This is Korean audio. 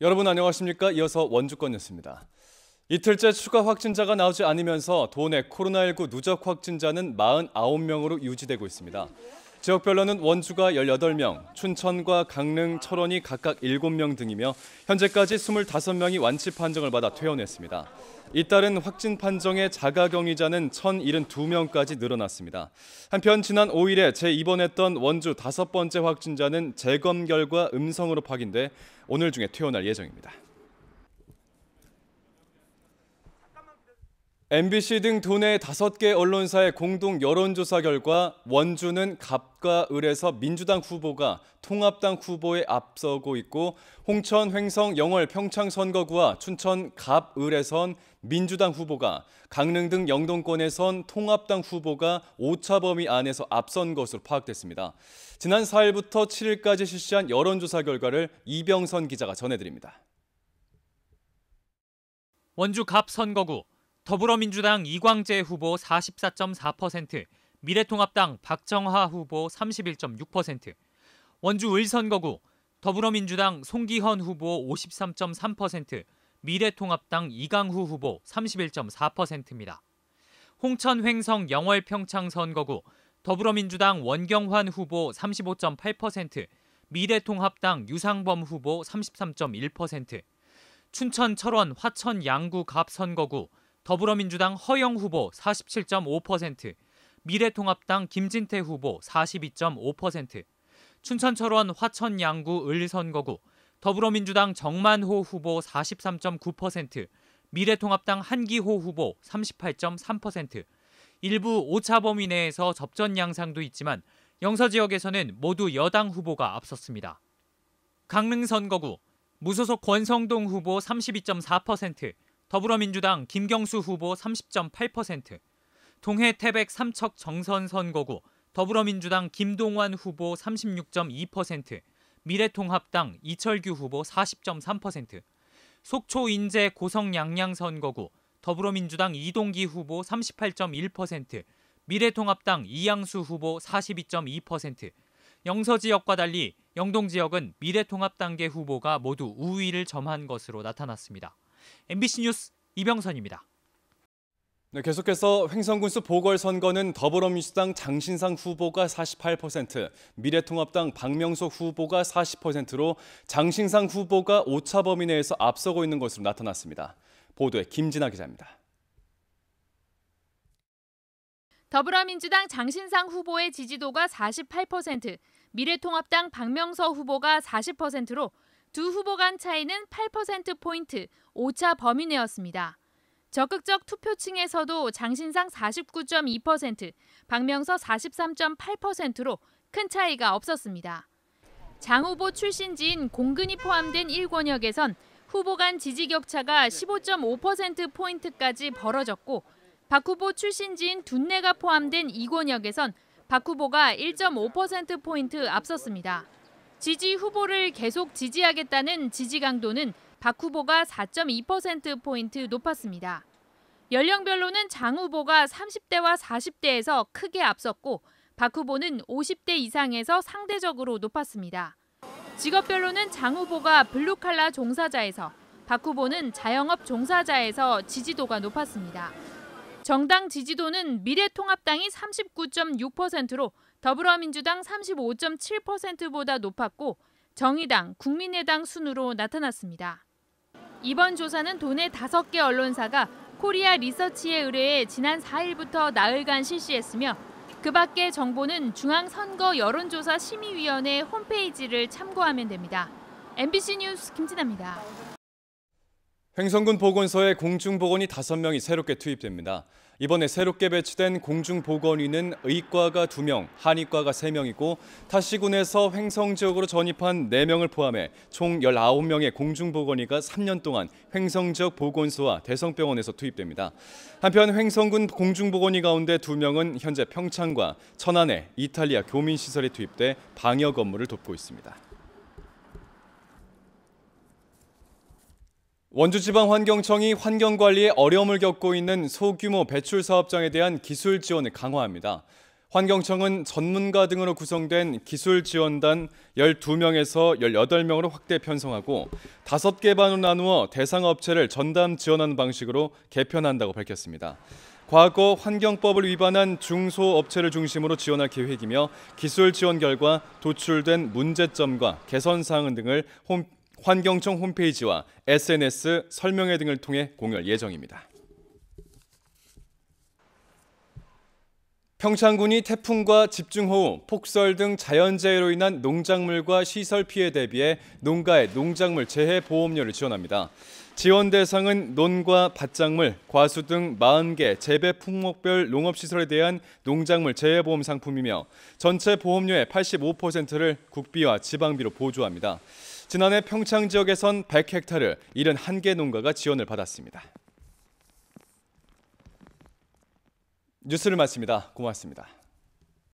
여러분 안녕하십니까? 이어서 원주권 이었습니다 이틀째 추가 확진자가 나오지 않으면서 도내 코로나19 누적 확진자는 49명으로 유지되고 있습니다. 지역별로는 원주가 18명, 춘천과 강릉, 철원이 각각 7명 등이며 현재까지 25명이 완치 판정을 받아 퇴원했습니다. 이따른 확진 판정의 자가 격리자는 1,072명까지 늘어났습니다. 한편 지난 5일에 재입원했던 원주 다섯 번째 확진자는 재검 결과 음성으로 확인돼 오늘 중에 퇴원할 예정입니다. MBC 등 도내 다섯 개 언론사의 공동 여론조사 결과 원주는 갑과 을에서 민주당 후보가 통합당 후보에 앞서고 있고 홍천, 횡성, 영월, 평창 선거구와 춘천, 갑, 을에선 민주당 후보가 강릉 등 영동권에선 통합당 후보가 오차 범위 안에서 앞선 것으로 파악됐습니다. 지난 4일부터 7일까지 실시한 여론조사 결과를 이병선 기자가 전해드립니다. 원주 갑 선거구 더불어민주당 이광재 후보 44.4%, 미래통합당 박정하 후보 31.6%, 원주 을선거구 더불어민주당 송기헌 후보 53.3%, 미래통합당 이강후 후보 31.4%입니다. 홍천 횡성 영월 평창 선거구 더불어민주당 원경환 후보 35.8%, 미래통합당 유상범 후보 33.1%, 춘천 철원 화천 양구 갑 선거구 더불어민주당 허영 후보 47.5%, 미래통합당 김진태 후보 42.5%, 춘천 철원 화천 양구 을 선거구 더불어민주당 정만호 후보 43.9%, 미래통합당 한기호 후보 38.3%, 일부 오차 범위 내에서 접전 양상도 있지만 영서 지역에서는 모두 여당 후보가 앞섰습니다. 강릉 선거구 무소속 권성동 후보 32.4%, 더불어민주당 김경수 후보 30.8%, 동해 태백 삼척 정선 선거구 더불어민주당 김동완 후보 36.2%, 미래통합당 이철규 후보 40.3%, 속초 인제 고성 양양 선거구 더불어민주당 이동기 후보 38.1%, 미래통합당 이양수 후보 42.2%, 영서 지역과 달리 영동 지역은 미래통합당계 후보가 모두 우위를 점한 것으로 나타났습니다. MBC 뉴스 이병선입니다. 네, 계속해서 횡성군수 보궐선거는 더불어민주당 장신상 후보가 48%, 미래통합당 박명수 후보가 40%로 장신상 후보가 오차 범위 내에서 앞서고 있는 것으로 나타났습니다. 보도에 김진아 기자입니다. 더불어민주당 장신상 후보의 지지도가 48%, 미래통합당 박명서 후보가 40%로 두 후보 간 차이는 8%포인트, 오차 범위 내였습니다. 적극적 투표층에서도 장신상 49.2%, 박명서 43.8%로 큰 차이가 없었습니다. 장 후보 출신지인 공근이 포함된 1권역에선 후보 간 지지 격차가 15.5%포인트까지 벌어졌고 박 후보 출신지인 둔내가 포함된 2권역에선 박 후보가 1.5%포인트 앞섰습니다. 지지 후보를 계속 지지하겠다는 지지 강도는 박 후보가 4.2%포인트 높았습니다. 연령별로는 장 후보가 30대와 40대에서 크게 앞섰고 박 후보는 50대 이상에서 상대적으로 높았습니다. 직업별로는 장 후보가 블루칼라 종사자에서 박 후보는 자영업 종사자에서 지지도가 높았습니다. 정당 지지도는 미래통합당이 39.6%로 더불어민주당 35.7%보다 높았고 정의당, 국민의당 순으로 나타났습니다. 이번 조사는 도내 5개 언론사가 코리아 리서치에 의뢰해 지난 4일부터 나흘간 실시했으며 그 밖의 정보는 중앙선거 여론조사 심의위원회 홈페이지를 참고하면 됩니다. MBC 뉴스 김진아입니다. 횡성군 보건소에 공중보건이 5명이 새롭게 투입됩니다. 이번에 새롭게 배치된 공중보건위는 의과가 2명, 한의과가 3명이고 타시군에서 횡성 지역으로 전입한 4명을 포함해 총 19명의 공중보건의가 3년 동안 횡성 지역 보건소와 대성병원에서 투입됩니다. 한편 횡성군 공중보건의 가운데 2명은 현재 평창과 천안의 이탈리아 교민시설에 투입돼 방역 업무를 돕고 있습니다. 원주지방환경청이 환경관리에 어려움을 겪고 있는 소규모 배출 사업장에 대한 기술 지원을 강화합니다. 환경청은 전문가 등으로 구성된 기술 지원단 12명에서 18명으로 확대 편성하고 5개 반으로 나누어 대상 업체를 전담 지원하는 방식으로 개편한다고 밝혔습니다. 과거 환경법을 위반한 중소업체를 중심으로 지원할 계획이며 기술 지원 결과 도출된 문제점과 개선 사항 등을 홈, 환경청 홈페이지와 SNS 설명회 등을 통해 공유할 예정입니다. 평창군이 태풍과 집중호우, 폭설 등 자연재해로 인한 농작물과 시설 피해 대비해 농가의 농작물 재해 보험료를 지원합니다. 지원 대상은 논과 밭작물, 과수 등 40개 재배 품목별 농업시설에 대한 농작물 재해보험 상품이며 전체 보험료의 85%를 국비와 지방비로 보조합니다. 지난해 평창 지역에선 100헥타르 71개 농가가 지원을 받았습니다. 뉴스를 마칩니다. 고맙습니다.